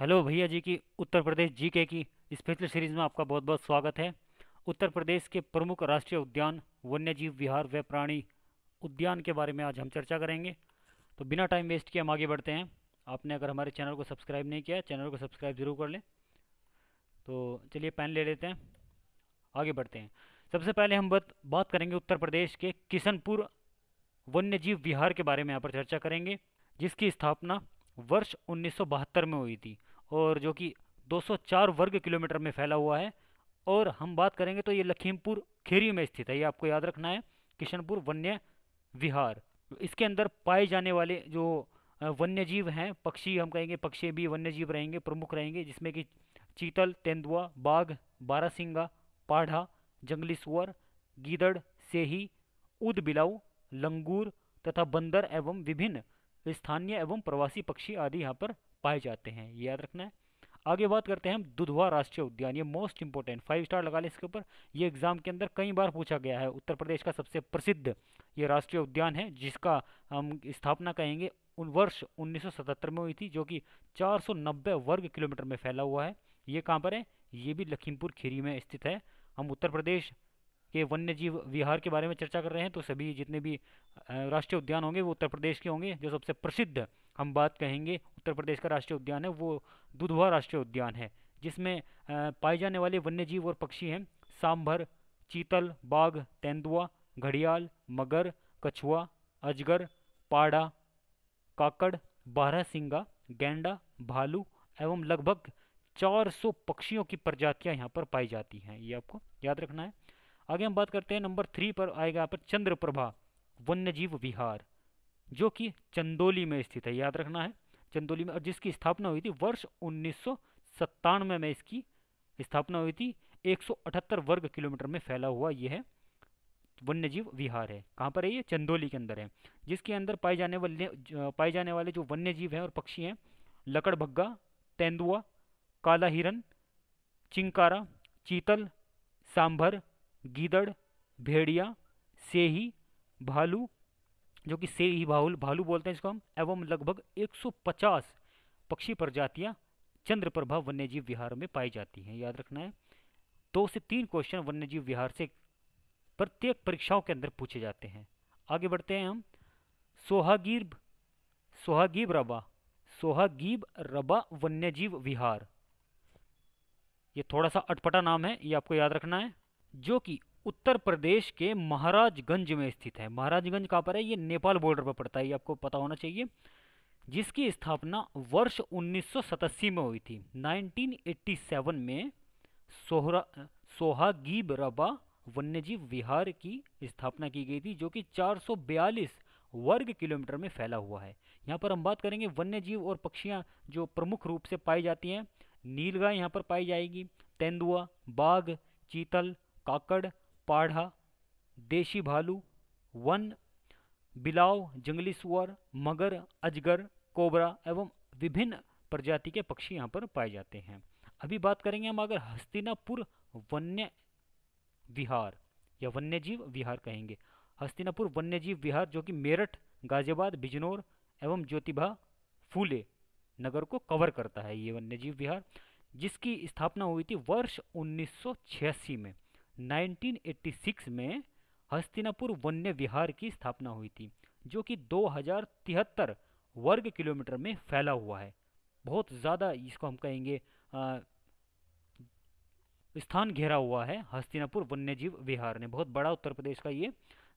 hello भैया जी की उत्तर प्रदेश जीके की स्पेशल सीरीज में आपका बहुत बहुत स्वागत है उत्तर प्रदेश के प्रमुख राष्ट्रीय उद्यान वन्यजीव विहार व प्राणी उद्यान के बारे में आज हम चर्चा करेंगे तो बिना टाइम वेस्ट किए हम आगे बढ़ते हैं आपने अगर हमारे चैनल को सब्सक्राइब नहीं किया चैनल को सब्सक्राइब ज़रूर कर लें तो चलिए पेन ले लेते हैं आगे बढ़ते हैं सबसे पहले हम बात बात करेंगे उत्तर प्रदेश के किशनपुर वन्यजीव विहार के बारे में यहाँ पर चर्चा करेंगे जिसकी स्थापना वर्ष 1972 में हुई थी और जो कि 204 वर्ग किलोमीटर में फैला हुआ है और हम बात करेंगे तो ये लखीमपुर खेरी में स्थित है ये आपको याद रखना है किशनपुर वन्य विहार इसके अंदर पाए जाने वाले जो वन्य जीव हैं पक्षी हम कहेंगे पक्षी भी वन्य जीव रहेंगे प्रमुख रहेंगे जिसमें कि चीतल तेंदुआ बाघ बारासिंगा पाढ़ा जंगली सुअर गीदड़ सेही उद बिलाऊ लंगूर तथा बंदर एवं विभिन्न स्थानीय एवं प्रवासी पक्षी आदि यहाँ पर पाए जाते हैं ये याद रखना है आगे बात करते हैं हम दुधवा राष्ट्रीय उद्यान ये मोस्ट इंपॉर्टेंट फाइव स्टार लगा लें इसके ऊपर ये एग्जाम के अंदर कई बार पूछा गया है उत्तर प्रदेश का सबसे प्रसिद्ध ये राष्ट्रीय उद्यान है जिसका हम स्थापना कहेंगे उन वर्ष 1977 में हुई थी जो कि 490 वर्ग किलोमीटर में फैला हुआ है ये कहाँ पर है ये भी लखीमपुर खीरी में स्थित है हम उत्तर प्रदेश के वन्य जीव विहार के बारे में चर्चा कर रहे हैं तो सभी जितने भी राष्ट्रीय उद्यान होंगे वो उत्तर प्रदेश के होंगे जो सबसे प्रसिद्ध हम बात कहेंगे उत्तर प्रदेश का राष्ट्रीय उद्यान है वो दुधवा राष्ट्रीय उद्यान है जिसमें पाए जाने वाले वन्यजीव और पक्षी हैं सांभर चीतल बाघ तेंदुआ घड़ियाल मगर कछुआ अजगर पाड़ा काकड़ बारह सिंगा गेंडा भालू एवं लगभग 400 पक्षियों की प्रजातियां यहाँ पर पाई जाती हैं ये आपको याद रखना है आगे हम बात करते हैं नंबर थ्री पर आएगा यहाँ पर चंद्रप्रभा वन्यजीव विहार जो कि चंदोली में स्थित है याद रखना है चंदोली में और जिसकी स्थापना हुई थी वर्ष उन्नीस में इसकी स्थापना हुई थी 178 वर्ग किलोमीटर में फैला हुआ यह है वन्यजीव विहार है कहाँ पर है ये चंदोली के अंदर है जिसके अंदर पाए जाने वाले पाए जाने वाले जो वन्यजीव हैं और पक्षी हैं लकड़भग्गा तेंदुआ काला हिरन चिंकारा चीतल सांभर गीदड़ भेड़िया सेही भालू जो कि से ही भालू भालू बोलते हैं इसको हम एवं लगभग 150 पक्षी प्रजातियां चंद्रप्रभा वन्यजीव विहार में पाई जाती हैं याद रखना है दो से तीन क्वेश्चन वन्यजीव विहार से प्रत्येक परीक्षाओं के अंदर पूछे जाते हैं आगे बढ़ते हैं हम सोहागीर सोहागीब रबा सोहागीब रबा वन्यजीव विहार ये थोड़ा सा अटपटा नाम है ये आपको याद रखना है जो कि उत्तर प्रदेश के महाराजगंज में स्थित है महाराजगंज कहाँ पर है ये नेपाल बॉर्डर पर पड़ता है ये आपको पता होना चाहिए जिसकी स्थापना वर्ष उन्नीस में हुई थी 1987 में सोहरा सोहागीब रबा वन्यजीव विहार की स्थापना की गई थी जो कि 442 वर्ग किलोमीटर में फैला हुआ है यहाँ पर हम बात करेंगे वन्यजीव और पक्षियाँ जो प्रमुख रूप से पाई जाती हैं नीलगा यहाँ पर पाई जाएगी तेंदुआ बाघ चीतल काकड़ पाढ़ा देशी भालू वन बिलाव जंगली सुअर मगर अजगर कोबरा एवं विभिन्न प्रजाति के पक्षी यहाँ पर पाए जाते हैं अभी बात करेंगे हम अगर हस्तिनापुर वन्य विहार या वन्यजीव विहार कहेंगे हस्तिनापुर वन्यजीव विहार जो कि मेरठ गाजियाबाद बिजनौर एवं ज्योतिभा फूले नगर को कवर करता है ये वन्यजीव विहार जिसकी स्थापना हुई थी वर्ष उन्नीस में 1986 में हस्तिनापुर वन्य विहार की स्थापना हुई थी जो कि दो वर्ग किलोमीटर में फैला हुआ है बहुत ज़्यादा इसको हम कहेंगे आ, स्थान घेरा हुआ है हस्तिनापुर वन्यजीव विहार ने बहुत बड़ा उत्तर प्रदेश का ये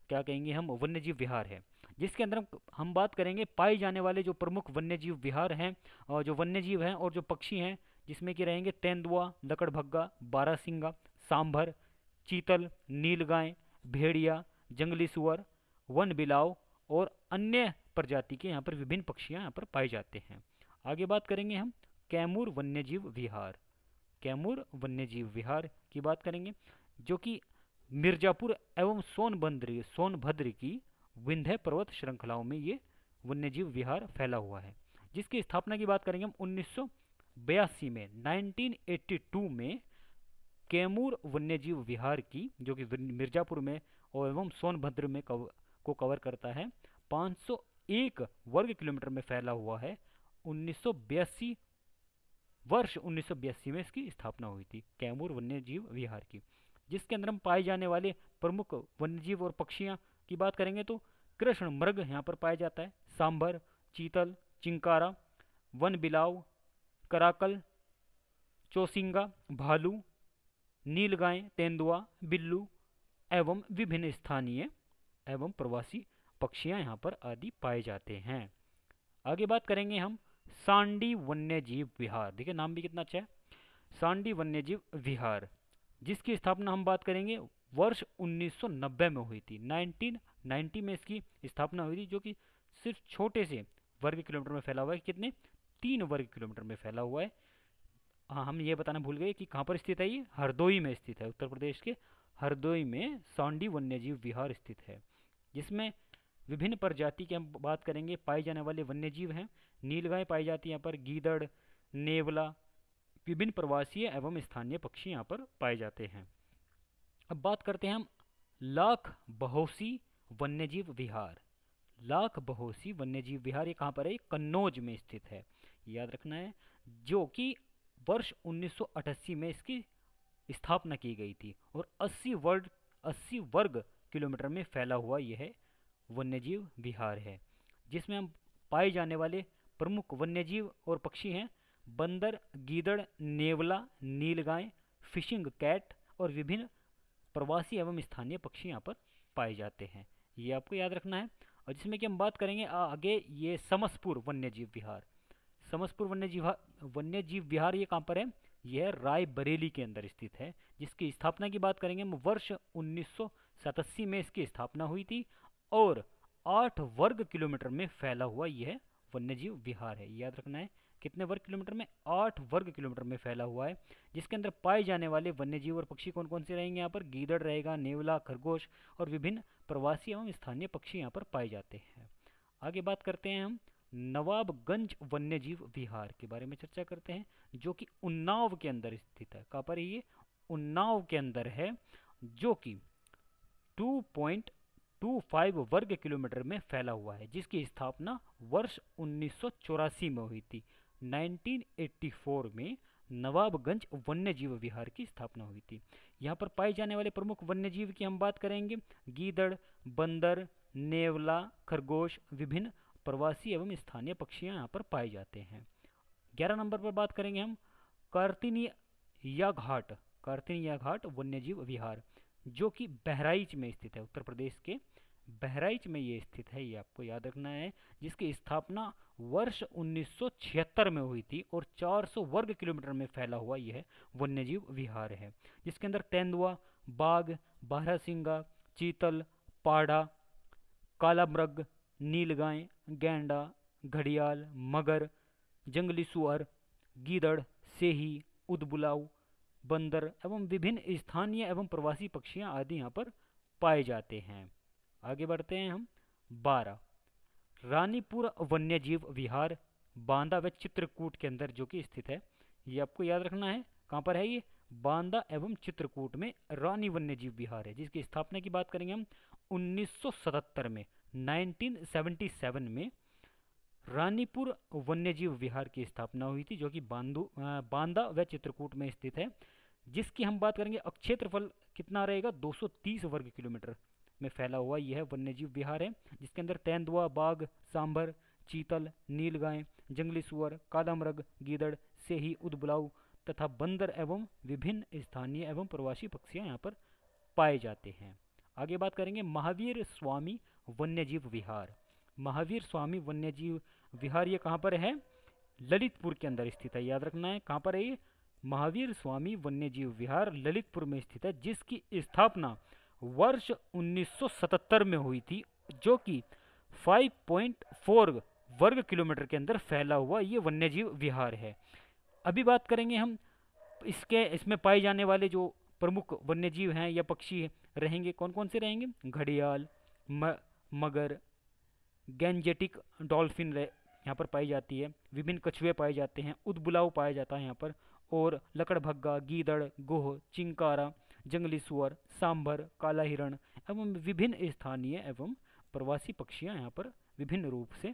क्या कहेंगे हम वन्यजीव विहार है जिसके अंदर हम बात करेंगे पाए जाने वाले जो प्रमुख वन्यजीव विहार हैं और जो वन्यजीव हैं और जो पक्षी हैं जिसमें कि रहेंगे तेंदुआ लकड़भग्गा बारासिंगा सांभर चीतल नीलगाय भेड़िया जंगली सुअर वन बिलाव और अन्य प्रजाति के यहाँ पर विभिन्न पक्षियाँ यहाँ पर पाए जाते हैं आगे बात करेंगे हम कैमूर वन्यजीव विहार कैमूर वन्यजीव विहार की बात करेंगे जो कि मिर्जापुर एवं सोनभद्री सोनभद्र की विंध्य पर्वत श्रृंखलाओं में ये वन्यजीव विहार फैला हुआ है जिसकी स्थापना की बात करेंगे हम उन्नीस में 1982 में कैमूर वन्यजीव विहार की जो कि मिर्ज़ापुर में और एवं सोनभद्र में कव, को कवर करता है 501 वर्ग किलोमीटर में फैला हुआ है उन्नीस वर्ष उन्नीस में इसकी स्थापना हुई थी कैमूर वन्यजीव विहार की जिसके अंदर हम पाए जाने वाले प्रमुख वन्यजीव और पक्षियाँ की बात करेंगे तो कृष्ण मृग यहाँ पर पाया जाता है सांभर चीतल चिंकारा वन बिलाव कराकल चौसिंगा भालू नीलगाय तेंदुआ बिल्लू एवं विभिन्न स्थानीय एवं प्रवासी पक्षियाँ यहाँ पर आदि पाए जाते हैं आगे बात करेंगे हम सांडी वन्यजीव विहार देखिए नाम भी कितना अच्छा है सांडी वन्यजीव विहार जिसकी स्थापना हम बात करेंगे वर्ष 1990 में हुई थी 1990 में इसकी स्थापना हुई थी जो कि सिर्फ छोटे से वर्ग किलोमीटर में फैला हुआ है कितने तीन वर्ग किलोमीटर में फैला हुआ है हाँ हम ये बताना भूल गए कि कहाँ पर स्थित है ये हरदोई में स्थित है उत्तर प्रदेश के हरदोई में सौंडी वन्यजीव विहार स्थित है जिसमें विभिन्न प्रजाति की हम बात करेंगे पाए जाने वाले वन्यजीव हैं नीलगाय पाई जाती है यहाँ पर गीदड़ नेवला विभिन्न प्रवासीय एवं स्थानीय पक्षी यहाँ पर पाए जाते हैं अब बात करते हैं हम लाख बहोसी वन्यजीव विहार लाख बहोसी वन्यजीव विहार ये कहाँ पर है कन्नौज में स्थित है याद रखना है जो कि वर्ष 1988 में इसकी स्थापना की गई थी और 80 वर्ग 80 वर्ग किलोमीटर में फैला हुआ यह वन्यजीव विहार है जिसमें हम पाए जाने वाले प्रमुख वन्यजीव और पक्षी हैं बंदर गीदड़ नेवला नीलगाय फिशिंग कैट और विभिन्न प्रवासी एवं स्थानीय पक्षी यहाँ पर पाए जाते हैं ये आपको याद रखना है और जिसमें कि हम बात करेंगे आगे ये समसपुर वन्यजीव विहार समसपुर वन्य जीव वन्य जीव विहार ये कहाँ पर है यह राय बरेली के अंदर स्थित है जिसकी स्थापना की बात करेंगे हम वर्ष उन्नीस में इसकी स्थापना हुई थी और आठ वर्ग किलोमीटर में फैला हुआ यह वन्यजीव विहार है याद रखना है कितने वर्ग किलोमीटर में आठ वर्ग किलोमीटर में फैला हुआ है जिसके अंदर पाए जाने वाले वन्यजीव और पक्षी कौन कौन से रहेंगे यहाँ पर गीदड़ रहेगा नेवला खरगोश और विभिन्न प्रवासी एवं स्थानीय पक्षी यहाँ पर पाए जाते हैं आगे बात करते हैं हम नवाबगंज वन्यजीव विहार के बारे में चर्चा करते हैं जो कि उन्नाव के अंदर स्थित है कहाँ पर ये उन्नाव के अंदर है जो कि 2.25 वर्ग किलोमीटर में फैला हुआ है जिसकी स्थापना वर्ष उन्नीस में हुई थी 1984 में नवाबगंज वन्यजीव विहार की स्थापना हुई थी यहाँ पर पाए जाने वाले प्रमुख वन्यजीव की हम बात करेंगे गीदड़ बंदर नेवला खरगोश विभिन्न प्रवासी एवं स्थानीय पक्षियाँ यहाँ पर पाए जाते हैं ग्यारह नंबर पर बात करेंगे हम कार्तिनी या घाट कार्तिनी या घाट वन्यजीव विहार जो कि बहराइच में स्थित है उत्तर प्रदेश के बहराइच में ये स्थित है ये आपको याद रखना है जिसकी स्थापना वर्ष 1976 में हुई थी और 400 वर्ग किलोमीटर में फैला हुआ यह वन्यजीव विहार है जिसके अंदर तेंदुआ बाघ बारहसिंगा चीतल पाड़ा काला मृग नीलगाय गेंडा घड़ियाल मगर जंगली सुअर गीदड़ सेही उदबुलाऊ बंदर एवं विभिन्न स्थानीय एवं प्रवासी पक्षियाँ आदि यहाँ पर पाए जाते हैं आगे बढ़ते हैं हम बारह रानीपुर वन्य जीव विहार बांदा व चित्रकूट के अंदर जो कि स्थित है ये आपको याद रखना है कहाँ पर है ये बांदा एवं चित्रकूट में रानी वन्यजीव विहार है जिसकी स्थापना की बात करेंगे हम 1977 में 1977 में रानीपुर वन्यजीव विहार की स्थापना हुई थी जो कि बांदू बांदा व चित्रकूट में स्थित है जिसकी हम बात करेंगे अक्षेत्रफल कितना रहेगा 230 वर्ग किलोमीटर में फैला हुआ यह वन्यजीव विहार है जिसके अंदर तेंदुआ बाघ सांभर चीतल नीलगाय जंगली सुअर काला मृग गीदड़ सेही उदबुलाऊ तथा बंदर एवं विभिन्न स्थानीय एवं प्रवासी पक्षियाँ यहाँ पर पाए जाते हैं आगे बात करेंगे महावीर स्वामी वन्यजीव विहार महावीर स्वामी वन्यजीव विहार ये कहाँ पर है ललितपुर के अंदर स्थित है याद रखना है कहाँ पर है ये महावीर स्वामी वन्यजीव विहार ललितपुर में स्थित है जिसकी स्थापना वर्ष 1977 में हुई थी जो कि 5.4 वर्ग किलोमीटर के अंदर फैला हुआ ये वन्यजीव विहार है अभी बात करेंगे हम इसके इसमें पाए जाने वाले जो प्रमुख वन्यजीव हैं या पक्षी रहेंगे कौन कौन से रहेंगे घड़ियाल मगर गैंजेटिक डॉल्फिन यहाँ पर पाई जाती है विभिन्न कछुए पाए जाते हैं उदबुलाऊ पाया जाता है यहाँ पर और लकड़भग्गा गीदड़ गोह चिंकारा जंगली सुअर सांभर काला हिरण एवं विभिन्न स्थानीय एवं प्रवासी पक्षियाँ यहाँ पर विभिन्न रूप से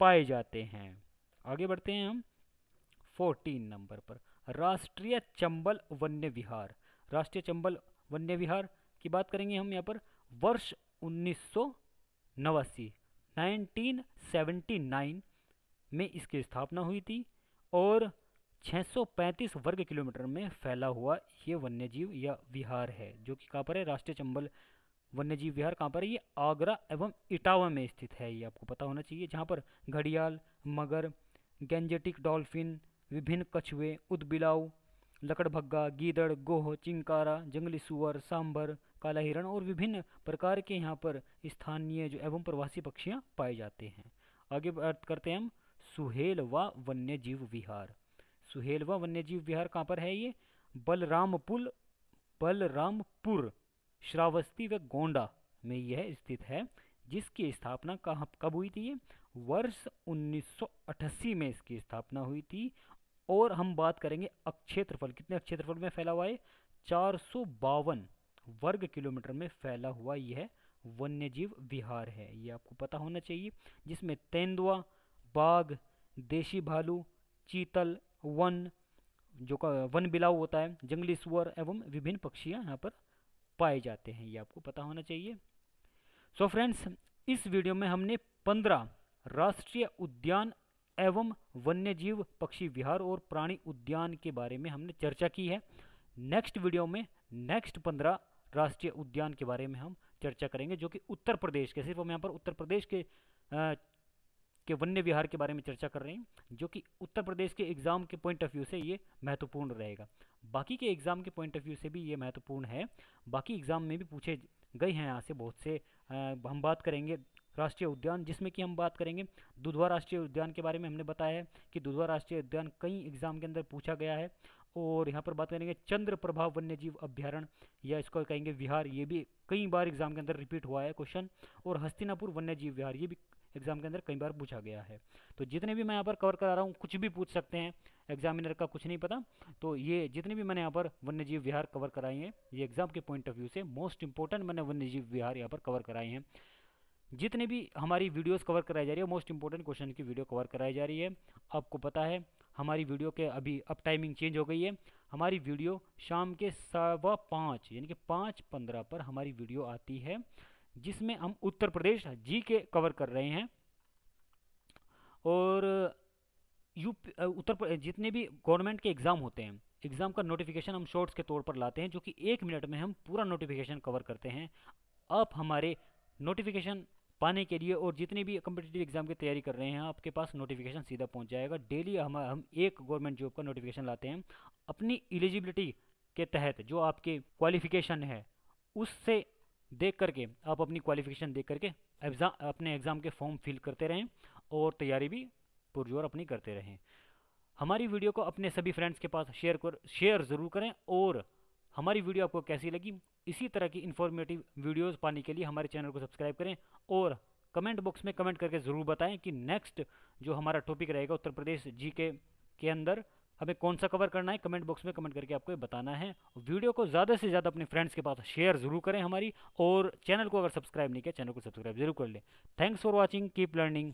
पाए जाते हैं आगे बढ़ते हैं हम फोर्टीन नंबर पर राष्ट्रीय चंबल वन्य विहार राष्ट्रीय चंबल वन्य विहार की बात करेंगे हम यहाँ पर वर्ष उन्नीस नवासी नाइन में इसकी स्थापना हुई थी और 635 वर्ग किलोमीटर में फैला हुआ ये वन्यजीव या विहार है जो कि कहाँ पर है राष्ट्रीय चंबल वन्यजीव विहार कहाँ पर है ये आगरा एवं इटावा में स्थित है ये आपको पता होना चाहिए जहाँ पर घड़ियाल मगर गेंजेटिक डॉल्फिन विभिन्न कछुए उदबिलाऊ लकड़भग्गा गीदड़ गोह चिंकारा जंगली सुअर सांभर काला हिरण और विभिन्न प्रकार के यहाँ पर स्थानीय जो एवं प्रवासी पक्षियाँ पाए जाते हैं आगे अर्थ करते हैं हम सुहेल व वन्य जीव विहार सुहेल व वन्य जीव विहार कहाँ पर है ये बलरामपुल बलरामपुर श्रावस्ती व गोंडा में यह स्थित है जिसकी स्थापना कहाँ कब हुई थी ये वर्ष 1988 में इसकी स्थापना हुई थी और हम बात करेंगे अक्षेत्रफल कितने अक्षेत्रफल में फैला हुआ है चार वर्ग किलोमीटर में फैला हुआ यह वन्यजीव विहार है ये आपको पता होना चाहिए जिसमें तेंदुआ बाघ देशी भालू चीतल वन जो का वन बिलाव होता है जंगली सुअर एवं विभिन्न पक्षियां यहाँ पर पाए जाते हैं ये आपको पता होना चाहिए सो so फ्रेंड्स इस वीडियो में हमने पंद्रह राष्ट्रीय उद्यान एवं वन्यजीव पक्षी विहार और प्राणी उद्यान के बारे में हमने चर्चा की है नेक्स्ट वीडियो में नेक्स्ट पंद्रह राष्ट्रीय उद्यान के बारे में हम चर्चा करेंगे जो कि उत्तर प्रदेश के सिर्फ हम यहाँ पर उत्तर प्रदेश के आ, के वन्य विहार के बारे में चर्चा कर रहे हैं जो कि उत्तर प्रदेश के एग्ज़ाम के पॉइंट ऑफ व्यू से ये महत्वपूर्ण रहेगा बाकी के एग्ज़ाम के पॉइंट ऑफ व्यू से भी ये महत्वपूर्ण है बाकी एग्ज़ाम में भी पूछे गए हैं यहाँ से बहुत से आ, हम बात करेंगे राष्ट्रीय उद्यान जिसमें कि हम बात करेंगे दुधवा राष्ट्रीय उद्यान के बारे में हमने बताया है कि दुधवा राष्ट्रीय उद्यान कई एग्ज़ाम के अंदर पूछा गया है और यहाँ पर बात करेंगे चंद्र प्रभाव वन्य जीव अभ्यारण या इसको कहेंगे विहार ये भी कई बार एग्जाम के अंदर रिपीट हुआ है क्वेश्चन और हस्तिनापुर वन्य जीव विहार ये भी एग्जाम के अंदर कई बार पूछा गया है तो जितने भी मैं यहाँ पर कवर करा रहा हूँ कुछ भी पूछ सकते हैं एग्जामिनर का कुछ नहीं पता तो ये जितने भी मैंने यहाँ पर वन्य जीव विहार कवर कराए हैं ये एग्जाम के पॉइंट ऑफ व्यू से मोस्ट इंपॉर्टेंट मैंने वन्य जीव विहार यहाँ पर कवर कराए हैं जितने भी हमारी वीडियोस कवर कराई जा रही है मोस्ट इंपॉर्टेंट क्वेश्चन की वीडियो कवर कराई जा रही है आपको पता है हमारी वीडियो के अभी अब टाइमिंग चेंज हो गई है हमारी वीडियो शाम के सवा पाँच यानी कि पाँच पंद्रह पर हमारी वीडियो आती है जिसमें हम उत्तर प्रदेश जी के कवर कर रहे हैं और यूपी उत्तर जितने भी गवर्नमेंट के एग्ज़ाम होते हैं एग्ज़ाम का नोटिफिकेशन हम शॉर्ट्स के तौर पर लाते हैं जो कि एक मिनट में हम पूरा नोटिफिकेशन कवर करते हैं आप हमारे नोटिफिकेशन पाने के लिए और जितने भी कम्पिटेटिव एग्जाम की तैयारी कर रहे हैं आपके पास नोटिफिकेशन सीधा पहुंच जाएगा डेली हम हम एक गवर्नमेंट जॉब का नोटिफिकेशन लाते हैं अपनी एलिजिबिलिटी के तहत जो आपके क्वालिफिकेशन है उससे देख करके आप अपनी क्वालिफिकेशन देख करके एग्ज़ाम अपने एग्ज़ाम के फॉर्म फिल करते रहें और तैयारी भी पुरजोर अपनी करते रहें हमारी वीडियो को अपने सभी फ्रेंड्स के पास शेयर कर शेयर ज़रूर करें और हमारी वीडियो आपको कैसी लगी इसी तरह की इन्फॉर्मेटिव वीडियोस पाने के लिए हमारे चैनल को सब्सक्राइब करें और कमेंट बॉक्स में कमेंट करके ज़रूर बताएं कि नेक्स्ट जो हमारा टॉपिक रहेगा उत्तर प्रदेश जी के के अंदर हमें कौन सा कवर करना है कमेंट बॉक्स में कमेंट करके आपको बताना है वीडियो को ज़्यादा से ज़्यादा अपने फ्रेंड्स के पास शेयर जरूर करें हमारी और चैनल को अगर सब्सक्राइब नहीं किया चैनल को सब्सक्राइब जरूर कर लें thanks for watching keep learning